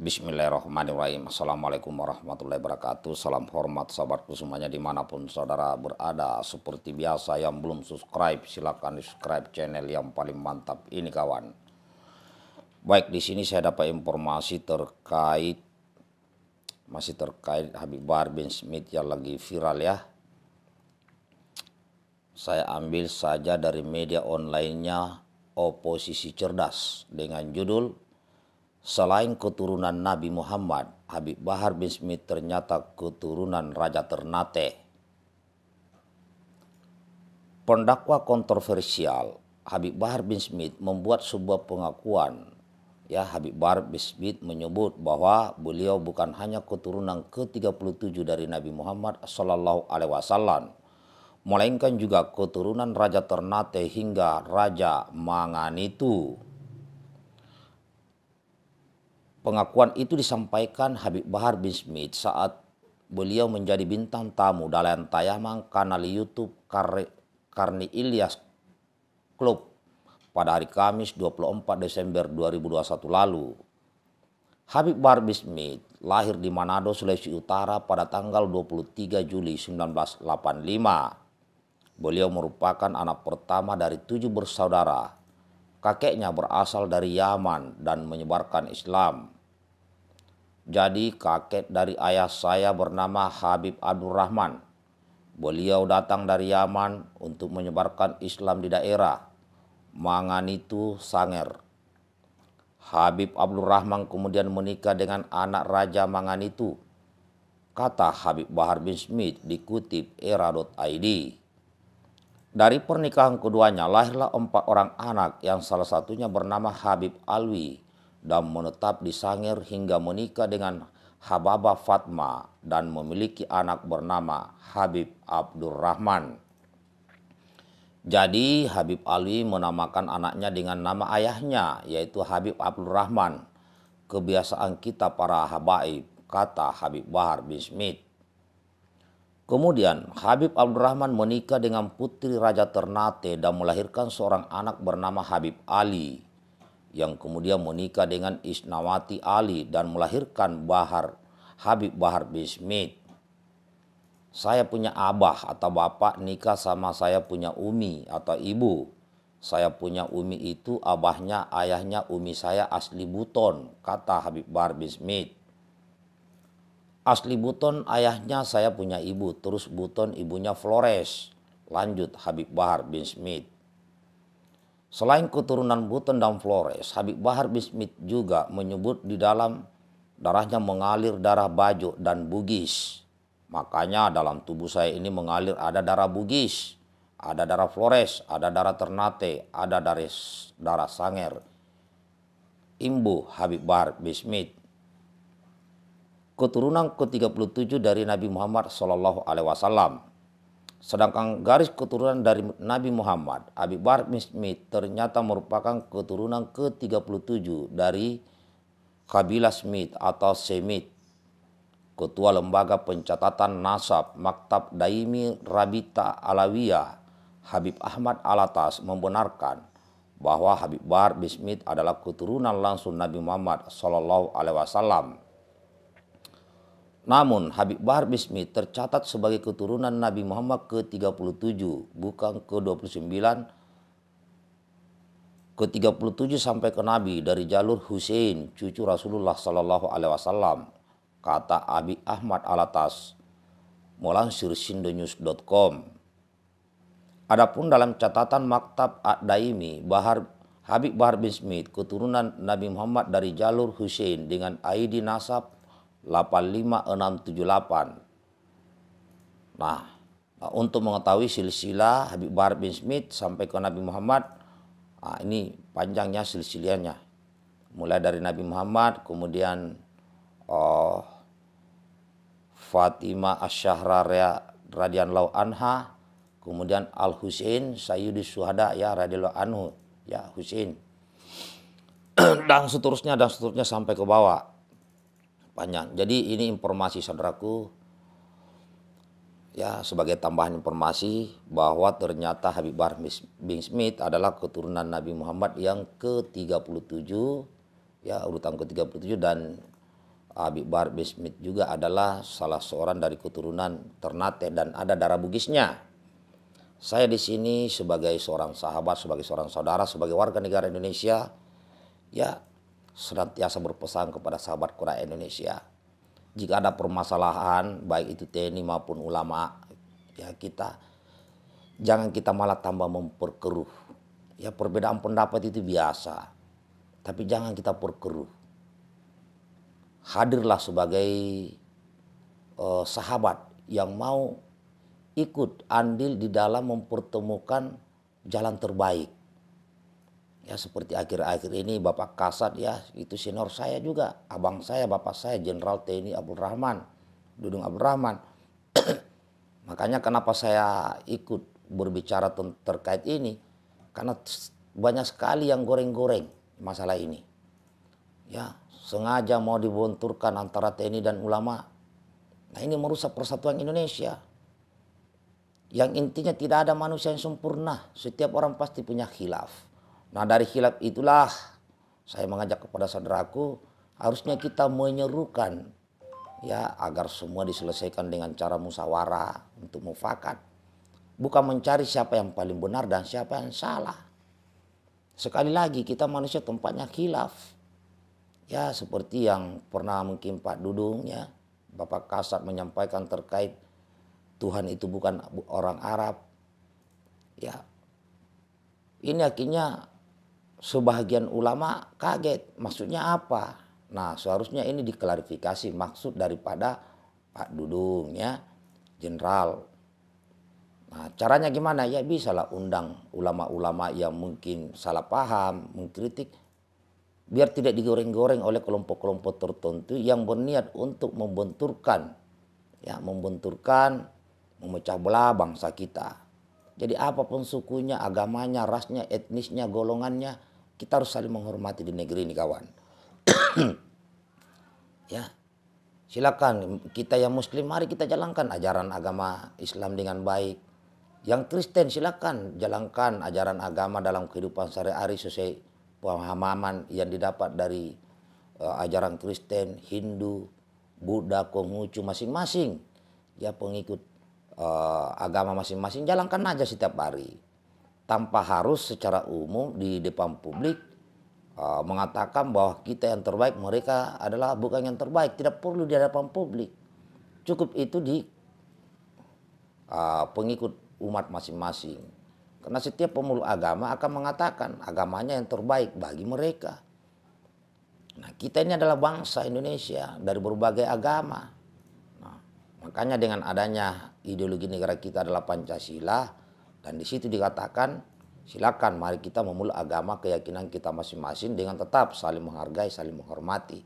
Bismillahirrahmanirrahim. Assalamualaikum warahmatullahi wabarakatuh. Salam hormat sahabatku semuanya dimanapun saudara berada. Seperti biasa yang belum subscribe silahkan subscribe channel yang paling mantap ini kawan. Baik di sini saya dapat informasi terkait masih terkait Habib Bahar bin Smith yang lagi viral ya. Saya ambil saja dari media onlinenya Oposisi Cerdas dengan judul Selain keturunan Nabi Muhammad, Habib Bahar bin Smith ternyata keturunan Raja Ternate. Pendakwa kontroversial Habib Bahar bin Smith membuat sebuah pengakuan. Ya, Habib Bahar bin Smith menyebut bahwa beliau bukan hanya keturunan ke-37 dari Nabi Muhammad sallallahu alaihi wasallam, melainkan juga keturunan Raja Ternate hingga Raja Manganitu. Pengakuan itu disampaikan Habib Bahar bin Smith saat beliau menjadi bintang tamu dalam tayangan kanal YouTube Kar Karni Ilyas Club pada hari Kamis 24 Desember 2021 lalu. Habib Bahar bin Smith lahir di Manado, Sulawesi Utara pada tanggal 23 Juli 1985. Beliau merupakan anak pertama dari tujuh bersaudara Kakeknya berasal dari Yaman dan menyebarkan Islam. Jadi kakek dari ayah saya bernama Habib Abdul Rahman. Beliau datang dari Yaman untuk menyebarkan Islam di daerah. Mangan itu Sanger. Habib Abdul Rahman kemudian menikah dengan anak Raja Mangan itu. Kata Habib Bahar bin Smith dikutip era.id. Dari pernikahan keduanya lahirlah empat orang anak yang salah satunya bernama Habib Alwi dan menetap di Sangir hingga menikah dengan Hababa Fatma dan memiliki anak bernama Habib Abdurrahman. Jadi Habib Alwi menamakan anaknya dengan nama ayahnya yaitu Habib Abdurrahman. Kebiasaan kita para habaib, kata Habib Bahar bin Smith. Kemudian Habib Abdurrahman menikah dengan putri Raja Ternate dan melahirkan seorang anak bernama Habib Ali yang kemudian menikah dengan Isnawati Ali dan melahirkan Bahar Habib Bahar Bismit. Saya punya abah atau bapak nikah sama saya punya umi atau ibu. Saya punya umi itu abahnya ayahnya umi saya asli Buton, kata Habib Bahar Bismit. Asli Buton ayahnya saya punya ibu, terus Buton ibunya Flores. Lanjut Habib Bahar bin Smith. Selain keturunan Buton dan Flores, Habib Bahar bin Smith juga menyebut di dalam darahnya mengalir darah baju dan Bugis. Makanya dalam tubuh saya ini mengalir ada darah Bugis, ada darah Flores, ada darah Ternate, ada darah, darah Sanger. Imbu Habib Bahar bin Smith keturunan ke-37 dari Nabi Muhammad Shallallahu alaihi wasallam. Sedangkan garis keturunan dari Nabi Muhammad, Abi Bar bin ternyata merupakan keturunan ke-37 dari kabilah Smith atau Semit. Ketua Lembaga Pencatatan Nasab Maktab Daimi Rabita Alawiyah Habib Ahmad Alatas membenarkan bahwa Habib Bahar bin adalah keturunan langsung Nabi Muhammad Shallallahu Alaihi Wasallam. Namun Habib Bahar Bismi tercatat sebagai keturunan Nabi Muhammad ke-37 bukan ke-29 ke-37 sampai ke Nabi dari jalur Hussein cucu Rasulullah Sallallahu Alaihi Wasallam kata Abi Ahmad Alatas melansir sindonews.com Adapun dalam catatan Maktab Ad-Daimi Bahar Habib Bahar bin Smith keturunan Nabi Muhammad dari jalur Hussein dengan ID nasab 85678. Nah, nah, untuk mengetahui silsilah Habib Bahar bin Smith sampai ke Nabi Muhammad, ah, ini panjangnya silsilahnya. Mulai dari Nabi Muhammad, kemudian oh, Fatima Asyahra Radianlau anha, kemudian Al Husain Sayyidi Suhada ya Radianlau anhu, ya Husain. dan seterusnya dan seterusnya sampai ke bawah panjang. Jadi ini informasi saudaraku ya sebagai tambahan informasi bahwa ternyata Habib Bahar bin Smith adalah keturunan Nabi Muhammad yang ke-37 ya urutan ke-37 dan Habib Bahar bin Smith juga adalah salah seorang dari keturunan Ternate dan ada darah Bugisnya. Saya di sini sebagai seorang sahabat, sebagai seorang saudara, sebagai warga negara Indonesia ya senantiasa berpesan kepada sahabat Quraisy Indonesia. Jika ada permasalahan baik itu TNI maupun ulama ya kita jangan kita malah tambah memperkeruh. Ya perbedaan pendapat itu biasa. Tapi jangan kita perkeruh. Hadirlah sebagai uh, sahabat yang mau ikut andil di dalam mempertemukan jalan terbaik ya seperti akhir-akhir ini Bapak Kasat ya itu senior saya juga abang saya bapak saya Jenderal TNI Abdul Rahman Dudung Abdul Rahman makanya kenapa saya ikut berbicara terkait ini karena banyak sekali yang goreng-goreng masalah ini ya sengaja mau dibunturkan antara TNI dan ulama nah ini merusak persatuan Indonesia yang intinya tidak ada manusia yang sempurna setiap orang pasti punya khilaf Nah dari khilaf itulah saya mengajak kepada saudaraku harusnya kita menyerukan ya agar semua diselesaikan dengan cara musyawarah untuk mufakat. Bukan mencari siapa yang paling benar dan siapa yang salah. Sekali lagi kita manusia tempatnya khilaf. Ya seperti yang pernah mungkin Pak Dudung ya Bapak Kasat menyampaikan terkait Tuhan itu bukan orang Arab. Ya. Ini akhirnya sebagian ulama kaget, maksudnya apa? Nah, seharusnya ini diklarifikasi maksud daripada Pak Dudung ya, jenderal. Nah, caranya gimana? Ya bisa lah undang ulama-ulama yang mungkin salah paham, mengkritik biar tidak digoreng-goreng oleh kelompok-kelompok tertentu yang berniat untuk membenturkan ya, membenturkan memecah belah bangsa kita. Jadi apapun sukunya, agamanya, rasnya, etnisnya, golongannya, kita harus saling menghormati di negeri ini kawan. ya, silakan kita yang Muslim mari kita jalankan ajaran agama Islam dengan baik. Yang Kristen silakan jalankan ajaran agama dalam kehidupan sehari-hari sesuai pemahaman yang didapat dari uh, ajaran Kristen, Hindu, Buddha, Konghucu masing-masing. Ya pengikut uh, agama masing-masing jalankan aja setiap hari tanpa harus secara umum di depan publik uh, mengatakan bahwa kita yang terbaik mereka adalah bukan yang terbaik tidak perlu di hadapan publik cukup itu di uh, pengikut umat masing-masing karena setiap pemuluh agama akan mengatakan agamanya yang terbaik bagi mereka nah kita ini adalah bangsa Indonesia dari berbagai agama nah, makanya dengan adanya ideologi negara kita adalah Pancasila dan di situ dikatakan, silakan mari kita memeluk agama keyakinan kita masing-masing dengan tetap saling menghargai, saling menghormati.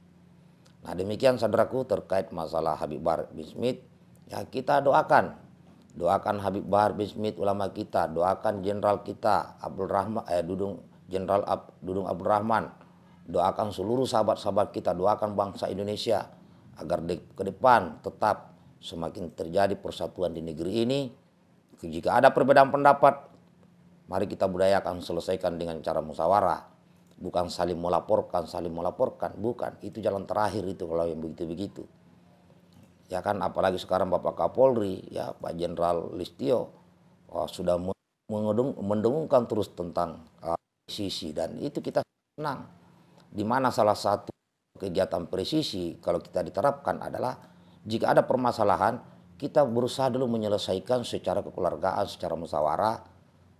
Nah demikian saudaraku terkait masalah Habib Bahar bin Smith, ya kita doakan. Doakan Habib Bahar bin Smith ulama kita, doakan jenderal kita Abdul Rahman eh Dudung Jenderal Ab, Dudung Abdul Rahman. Doakan seluruh sahabat-sahabat kita, doakan bangsa Indonesia agar di, ke depan tetap semakin terjadi persatuan di negeri ini jika ada perbedaan pendapat, mari kita budayakan selesaikan dengan cara musyawarah. Bukan saling melaporkan, saling melaporkan, bukan. Itu jalan terakhir itu kalau yang begitu-begitu. Ya kan apalagi sekarang Bapak Kapolri, ya Pak Jenderal Listio oh, sudah mendengungkan terus tentang uh, presisi dan itu kita senang. Di mana salah satu kegiatan presisi kalau kita diterapkan adalah jika ada permasalahan kita berusaha dulu menyelesaikan secara kekeluargaan, secara musyawarah.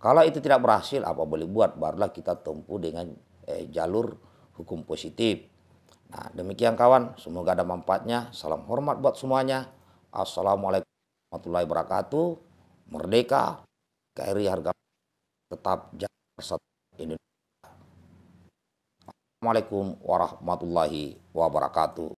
Kalau itu tidak berhasil, apa boleh buat? Barulah kita tempuh dengan eh, jalur hukum positif. Nah, demikian kawan, semoga ada manfaatnya. Salam hormat buat semuanya. Assalamualaikum warahmatullahi wabarakatuh. Merdeka, KRI harga tetap jaga satu Indonesia. Assalamualaikum warahmatullahi wabarakatuh.